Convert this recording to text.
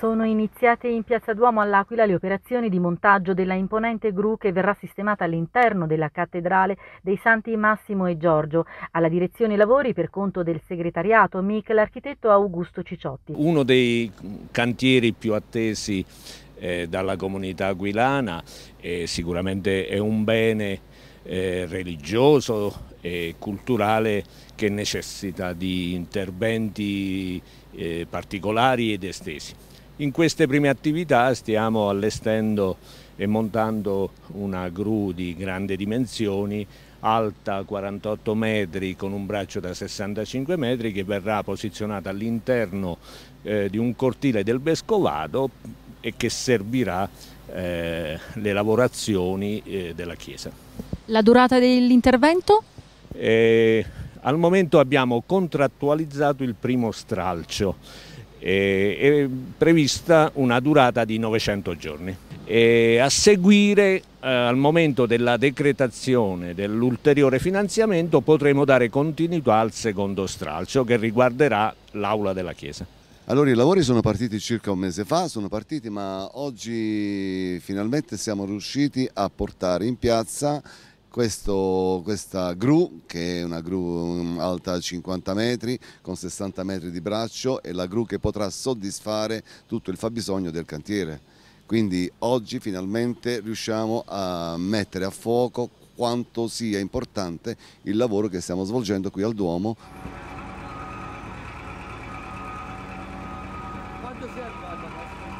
Sono iniziate in Piazza Duomo all'Aquila le operazioni di montaggio della imponente gru che verrà sistemata all'interno della cattedrale dei Santi Massimo e Giorgio. Alla direzione lavori per conto del segretariato MIC l'architetto Augusto Ciciotti. Uno dei cantieri più attesi eh, dalla comunità aquilana eh, sicuramente è un bene eh, religioso e culturale che necessita di interventi eh, particolari ed estesi. In queste prime attività stiamo allestendo e montando una gru di grandi dimensioni alta 48 metri con un braccio da 65 metri che verrà posizionata all'interno eh, di un cortile del vescovado e che servirà eh, le lavorazioni eh, della chiesa. La durata dell'intervento? Eh, al momento abbiamo contrattualizzato il primo stralcio è prevista una durata di 900 giorni. E a seguire eh, al momento della decretazione dell'ulteriore finanziamento potremo dare continuità al secondo stralcio che riguarderà l'aula della Chiesa. Allora i lavori sono partiti circa un mese fa, sono partiti ma oggi finalmente siamo riusciti a portare in piazza questo, questa gru che è una gru um, alta 50 metri con 60 metri di braccio è la gru che potrà soddisfare tutto il fabbisogno del cantiere. Quindi oggi finalmente riusciamo a mettere a fuoco quanto sia importante il lavoro che stiamo svolgendo qui al Duomo. Quanto si è arrivato?